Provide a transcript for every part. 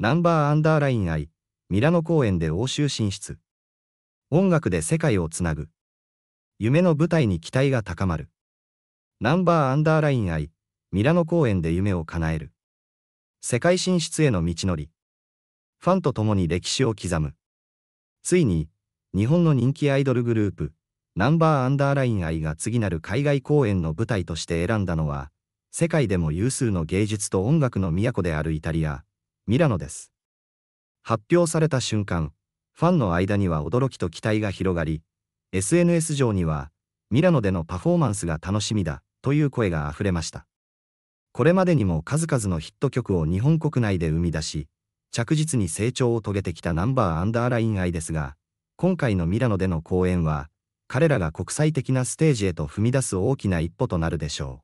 ナンバーアンダーライン愛、ミラノ公演で欧州進出。音楽で世界をつなぐ。夢の舞台に期待が高まる。ナンバーアンダーライン愛、ミラノ公演で夢を叶える。世界進出への道のり。ファンと共に歴史を刻む。ついに、日本の人気アイドルグループ、ナンバーアンダーライン愛が次なる海外公演の舞台として選んだのは、世界でも有数の芸術と音楽の都であるイタリア。ミラノです。発表された瞬間、ファンの間には驚きと期待が広がり、SNS 上には、ミラノでのパフォーマンスが楽しみだという声が溢れました。これまでにも数々のヒット曲を日本国内で生み出し、着実に成長を遂げてきたナンバーアンダーライン愛ですが、今回のミラノでの公演は、彼らが国際的なステージへと踏み出す大きな一歩となるでしょ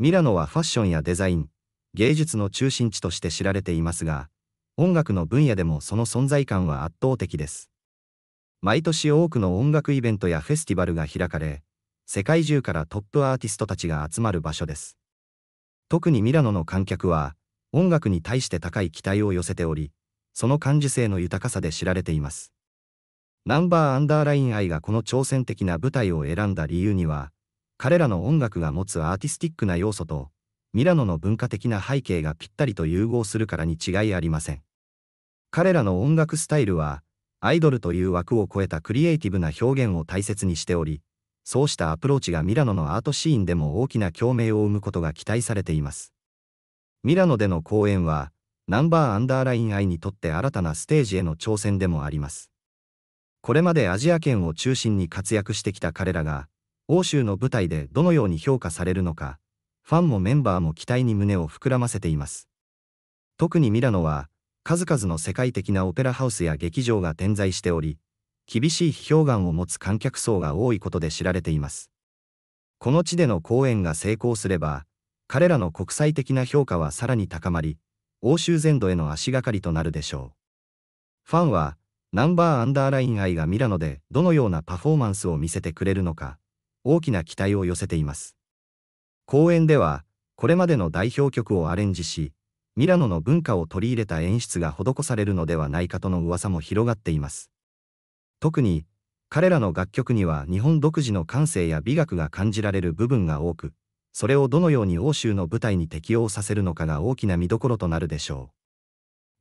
う。ミラノはファッションやデザイン、芸術の中心地として知られていますが、音楽の分野でもその存在感は圧倒的です。毎年多くの音楽イベントやフェスティバルが開かれ、世界中からトップアーティストたちが集まる場所です。特にミラノの観客は、音楽に対して高い期待を寄せており、その感受性の豊かさで知られています。ナンバーアンダーライン愛がこの挑戦的な舞台を選んだ理由には、彼らの音楽が持つアーティスティックな要素とミラノの文化的な背景がぴったりと融合するからに違いありません。彼らの音楽スタイルは、アイドルという枠を超えたクリエイティブな表現を大切にしており、そうしたアプローチがミラノのアートシーンでも大きな共鳴を生むことが期待されています。ミラノでの公演は、ナンバーアンダーライン愛にとって新たなステージへの挑戦でもあります。これまでアジア圏を中心に活躍してきた彼らが、欧州の舞台でどのように評価されるのか、ファンもメンバーも期待に胸を膨らませています。特にミラノは、数々の世界的なオペラハウスや劇場が点在しており、厳しい批評眼を持つ観客層が多いことで知られています。この地での公演が成功すれば、彼らの国際的な評価はさらに高まり、欧州全土への足がかりとなるでしょう。ファンは、ナンバーアンダーライン愛がミラノでどのようなパフォーマンスを見せてくれるのか、大きな期待を寄せています。公演では、これまでの代表曲をアレンジし、ミラノの文化を取り入れた演出が施されるのではないかとの噂も広がっています。特に、彼らの楽曲には日本独自の感性や美学が感じられる部分が多く、それをどのように欧州の舞台に適応させるのかが大きな見どころとなるでしょ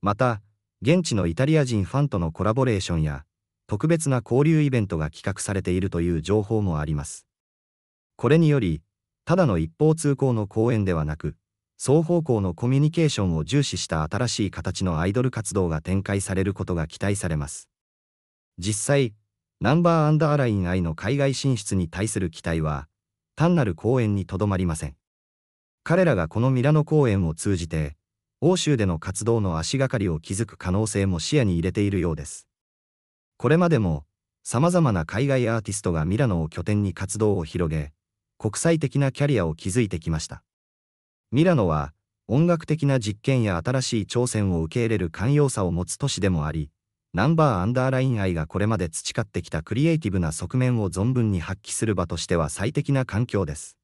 う。また、現地のイタリア人ファンとのコラボレーションや、特別な交流イベントが企画されているという情報もあります。これにより、ただの一方通行の公演ではなく、双方向のコミュニケーションを重視した新しい形のアイドル活動が展開されることが期待されます。実際、ナンバーアンダーライン I の海外進出に対する期待は、単なる公演にとどまりません。彼らがこのミラノ公演を通じて、欧州での活動の足がかりを築く可能性も視野に入れているようです。これまでも、様々な海外アーティストがミラノを拠点に活動を広げ、国際的なキャリアを築いてきました。ミラノは、音楽的な実験や新しい挑戦を受け入れる寛容さを持つ都市でもあり、ナンバーアンダーライン愛がこれまで培ってきたクリエイティブな側面を存分に発揮する場としては最適な環境です。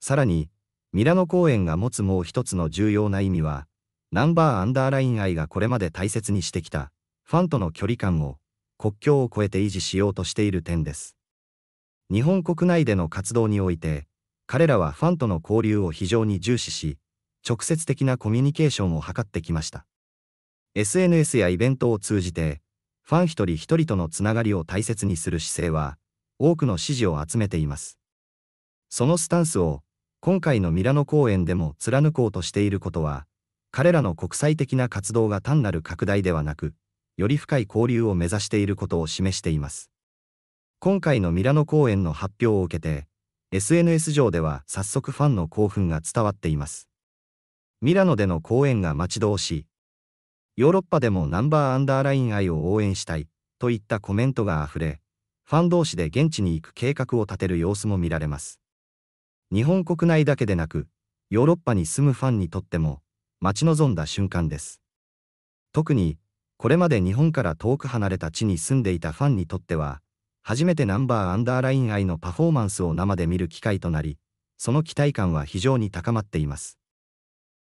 さらに、ミラノ公演が持つもう一つの重要な意味は、ナンバーアンダーライン愛がこれまで大切にしてきた、ファンとの距離感を、国境を越えて維持しようとしている点です。日本国内での活動において、彼らはファンとの交流を非常に重視し、直接的なコミュニケーションを図ってきました。SNS やイベントを通じて、ファン一人一人とのつながりを大切にする姿勢は、多くの支持を集めています。そのスタンスを、今回のミラノ公演でも貫こうとしていることは、彼らの国際的な活動が単なる拡大ではなく、より深い交流を目指していることを示しています。今回のミラノ公演の発表を受けて、SNS 上では早速ファンの興奮が伝わっています。ミラノでの公演が待ち遠しい。ヨーロッパでもナンバーアンダーライン愛を応援したい、といったコメントが溢れ、ファン同士で現地に行く計画を立てる様子も見られます。日本国内だけでなく、ヨーロッパに住むファンにとっても、待ち望んだ瞬間です。特に、これまで日本から遠く離れた地に住んでいたファンにとっては、初めてナンバーアンダーライン愛のパフォーマンスを生で見る機会となり、その期待感は非常に高まっています。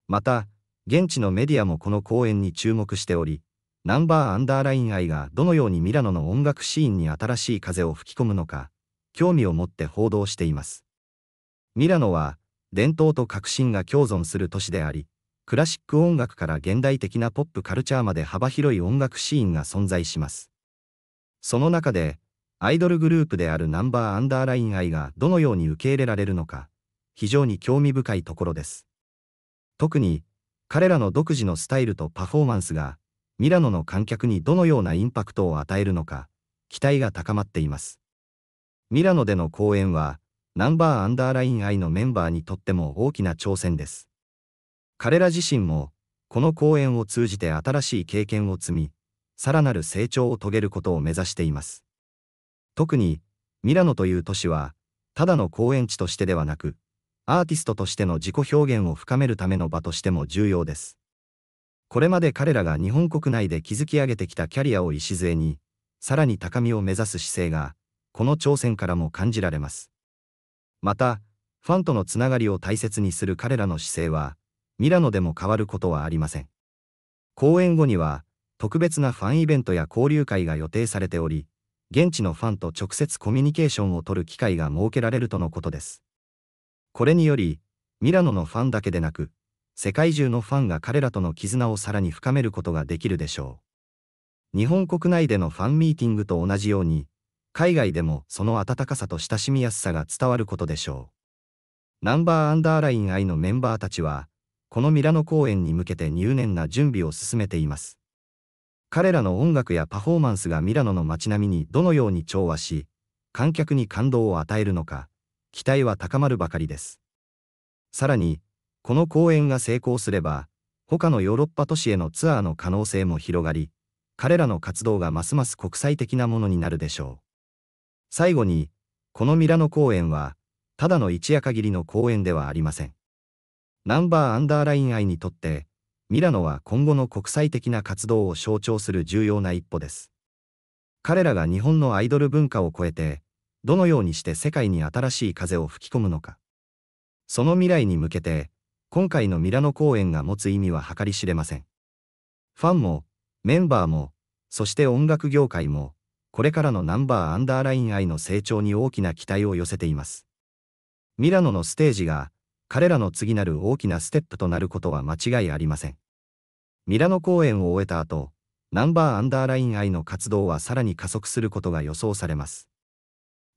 また、現地のメディアもこの公演に注目しており、ナンバーアンダーライン愛がどのようにミラノの音楽シーンに新しい風を吹き込むのか、興味を持って報道しています。ミラノは、伝統と革新が共存する都市であり、クラシック音楽から現代的なポップカルチャーまで幅広い音楽シーンが存在します。その中で、アイドルグループであるナンバーアンダーライン愛がどのように受け入れられるのか、非常に興味深いところです。特に、彼らの独自のスタイルとパフォーマンスが、ミラノの観客にどのようなインパクトを与えるのか、期待が高まっています。ミラノでの公演は、ナンバーアンダーライン愛のメンバーにとっても大きな挑戦です。彼ら自身も、この公演を通じて新しい経験を積み、さらなる成長を遂げることを目指しています。特に、ミラノという都市は、ただの公園地としてではなく、アーティストとしての自己表現を深めるための場としても重要です。これまで彼らが日本国内で築き上げてきたキャリアを礎に、さらに高みを目指す姿勢が、この挑戦からも感じられます。また、ファンとのつながりを大切にする彼らの姿勢は、ミラノでも変わることはありません。公演後には、特別なファンイベントや交流会が予定されており、現地のファンと直接コミュニケーションを取る機会が設けられるとのことです。これにより、ミラノのファンだけでなく、世界中のファンが彼らとの絆をさらに深めることができるでしょう。日本国内でのファンミーティングと同じように、海外でもその温かさと親しみやすさが伝わることでしょう。ナンバーアンダーライン I のメンバーたちは、このミラノ公演に向けて入念な準備を進めています。彼らの音楽やパフォーマンスがミラノの街並みにどのように調和し、観客に感動を与えるのか、期待は高まるばかりです。さらに、この公演が成功すれば、他のヨーロッパ都市へのツアーの可能性も広がり、彼らの活動がますます国際的なものになるでしょう。最後に、このミラノ公演は、ただの一夜限りの公演ではありません。ナンバーアンダーライン愛にとって、ミラノは今後の国際的な活動を象徴する重要な一歩です。彼らが日本のアイドル文化を超えて、どのようにして世界に新しい風を吹き込むのか。その未来に向けて、今回のミラノ公演が持つ意味は計り知れません。ファンも、メンバーも、そして音楽業界も、これからのナンバーアンダーライン愛の成長に大きな期待を寄せています。ミラノのステージが、彼らの次なる大きなステップとなることは間違いありません。ミラノ公演を終えた後、ナンバーアンダーライン愛の活動はさらに加速することが予想されます。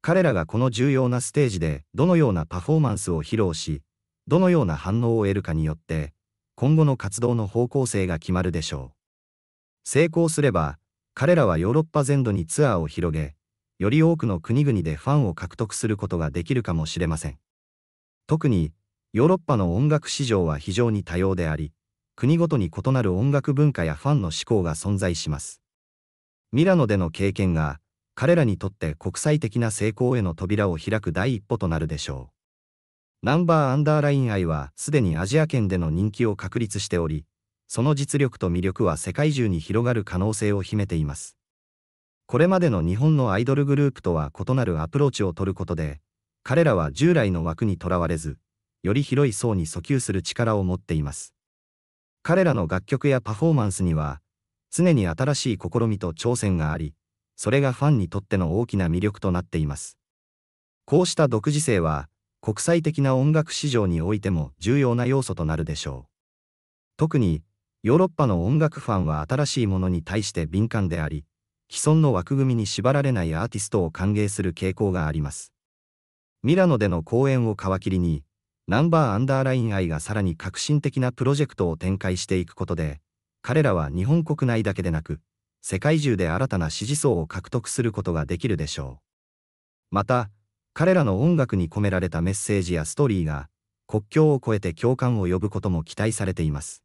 彼らがこの重要なステージでどのようなパフォーマンスを披露し、どのような反応を得るかによって、今後の活動の方向性が決まるでしょう。成功すれば、彼らはヨーロッパ全土にツアーを広げ、より多くの国々でファンを獲得することができるかもしれません。特に、ヨーロッパの音楽市場は非常に多様であり、国ごとに異なる音楽文化やファンの思考が存在します。ミラノでの経験が、彼らにとって国際的な成功への扉を開く第一歩となるでしょう。ナンバーアンダーライン愛はすでにアジア圏での人気を確立しており、その実力と魅力は世界中に広がる可能性を秘めています。これまでの日本のアイドルグループとは異なるアプローチを取ることで、彼らは従来の枠にとらわれず、より広い層に訴求する力を持っています。彼らの楽曲やパフォーマンスには、常に新しい試みと挑戦があり、それがファンにとっての大きな魅力となっています。こうした独自性は、国際的な音楽市場においても重要な要素となるでしょう。特に、ヨーロッパの音楽ファンは新しいものに対して敏感であり、既存の枠組みに縛られないアーティストを歓迎する傾向があります。ミラノでの公演を皮切りに、ナンバーアンダーライン I がさらに革新的なプロジェクトを展開していくことで、彼らは日本国内だけでなく、世界中で新たな支持層を獲得することができるでしょう。また、彼らの音楽に込められたメッセージやストーリーが、国境を越えて共感を呼ぶことも期待されています。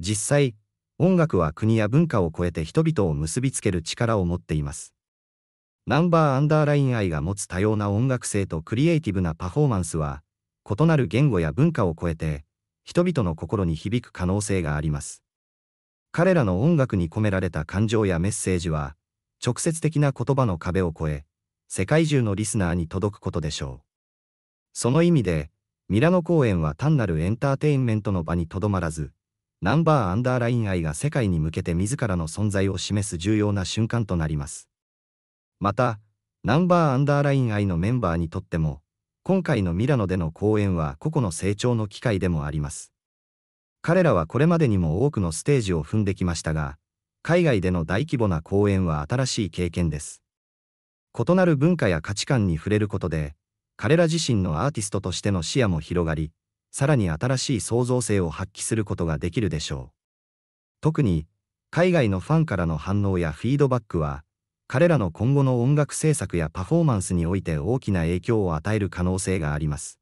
実際、音楽は国や文化を超えて人々を結びつける力を持っています。ナンバーアンダーライン I が持つ多様な音楽性とクリエイティブなパフォーマンスは、異なる言語や文化を超えて、人々の心に響く可能性があります。彼らの音楽に込められた感情やメッセージは、直接的な言葉の壁を越え、世界中のリスナーに届くことでしょう。その意味で、ミラノ公演は単なるエンターテインメントの場にとどまらず、ナンバーアンダーライン愛が世界に向けて自らの存在を示す重要な瞬間となります。また、ナンバーアンダーライン愛のメンバーにとっても、今回のミラノでの公演は個々の成長の機会でもあります。彼らはこれまでにも多くのステージを踏んできましたが、海外での大規模な公演は新しい経験です。異なる文化や価値観に触れることで、彼ら自身のアーティストとしての視野も広がり、さらに新しい創造性を発揮することができるでしょう。特に、海外のファンからの反応やフィードバックは、彼らの今後の音楽制作やパフォーマンスにおいて大きな影響を与える可能性があります。